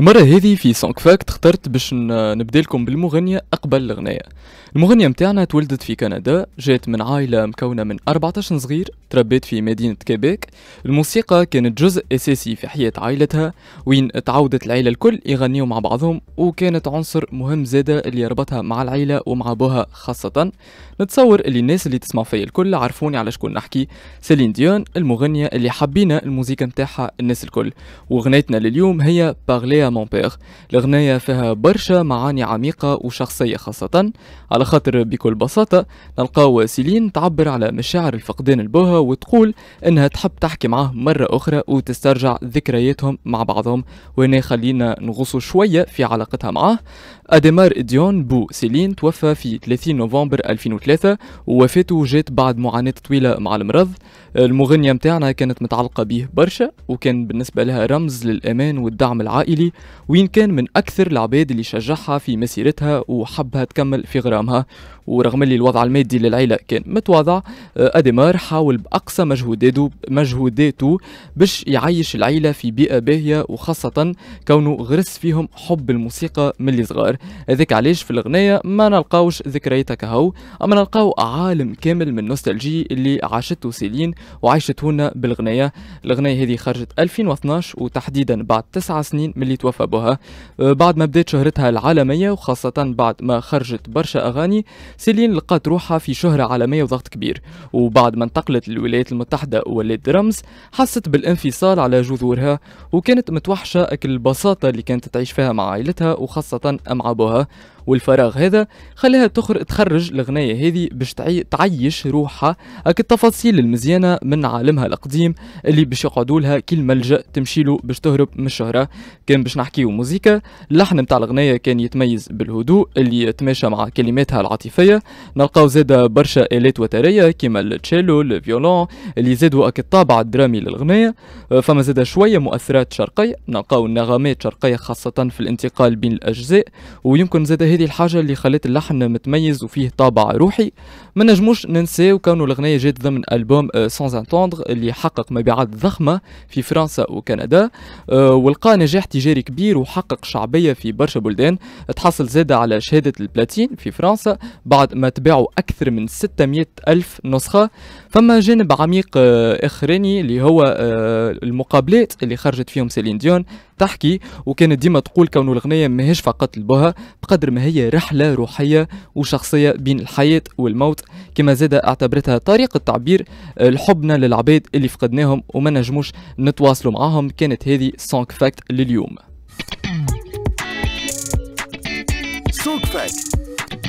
المرة هذه في سونك فاكت اخترت باش نبدا لكم بالمغنية أقبل الغناية المغنية متاعنا تولدت في كندا جات من عائلة مكونة من 14 صغير تربيت في مدينة كيبيك الموسيقى كانت جزء أساسي في حياة عائلتها وين تعودت العيلة الكل يغنيوا مع بعضهم وكانت عنصر مهم زادة اللي ربطها مع العيلة ومع أبوها خاصة نتصور اللي الناس اللي تسمع فيا الكل عرفوني على شكون نحكي سيلين ديون المغنية اللي حبينا الموسيقى متاعها الناس الكل وغنيتنا لليوم هي باغليا مون بيغ الغناية فيها برشا معاني عميقة وشخصية خاصة على خاطر بكل بساطة نلقاو سيلين تعبر على مشاعر الفقدان البوها وتقول انها تحب تحكي معاه مرة اخرى وتسترجع ذكرياتهم مع بعضهم وهنا خلينا نغوص شوية في علاقتها معاه أدمار ديون بو سيلين توفى في 30 نوفمبر 2003 ووفاته جات بعد معاناة طويلة مع المرض المغنية متاعنا كانت متعلقة به برشا وكان بالنسبة لها رمز للأمان والدعم العائلي وين كان من أكثر العباد اللي شجعها في مسيرتها وحبها تكمل في غرامها ورغم اللي الوضع المادي للعيلة كان متواضع أديمار حاول باقصى مجهوداته مجهوداته باش يعيش العيله في بيئه باهيه وخاصه كونه غرس فيهم حب الموسيقى من اللي صغار هذاك علاش في الاغنيه ما نلقاوش ذكرياتها كهو اما نلقاو عالم كامل من النوستالجي اللي عاشته سيلين وعاشته هنا بالغنيه الغنايه هذه خرجت 2012 وتحديدا بعد تسعة سنين من اللي توفى بها أه، بعد ما بدات شهرتها العالميه وخاصه بعد ما خرجت برشا اغاني سيلين لقات روحها في شهره عالميه وضغط كبير وبعد ما انتقلت الولايات المتحدة ولد رمز حست بالانفصال على جذورها وكانت متوحشة أكل البساطة اللي كانت تعيش فيها مع عائلتها وخاصة مع أبوها والفراغ هذا خلاها تخر... تخرج الاغنيه هذه باش تعيش روحها هاك التفاصيل المزيانة من عالمها القديم اللي باش يقعدوا لها كل ملجأ تمشي له باش تهرب من الشهرة كان باش نحكيو موزيكا اللحن نتاع الاغنيه كان يتميز بالهدوء اللي يتماشى مع كلماتها العاطفية نلقاو زادة برشا آلات وترية كيما التشيلو الفيولون اللي زادوا الطابع الدرامي للاغنيه فما زادة شوية مؤثرات شرقية نلقاو النغمات شرقية خاصة في الانتقال بين الأجزاء ويمكن زادة هذه الحاجة اللي خلت اللحن متميز وفيه طابع روحي ما نجموش ننساو كونه الغنية جات ضمن ألبوم سانز آه, انتوندر اللي حقق مبيعات ضخمة في فرنسا وكندا آه, ولقى نجاح تجاري كبير وحقق شعبية في برشا بلدان تحصل زادة على شهادة البلاتين في فرنسا بعد ما تباعوا أكثر من 600 ألف نسخة فما جانب عميق آه, آخراني اللي هو المقابلات اللي خرجت فيهم سيلين ديون تحكي وكانت ديما تقول كونه الغنية ماهيش فقط البها بقدر ما هي رحلة روحية وشخصية بين الحياة والموت كما زاد اعتبرتها طريقة تعبير آه، لحبنا للعباد اللي فقدناهم وما نجموش نتواصلوا معاهم كانت هذه سونك فاكت لليوم سونك فاكت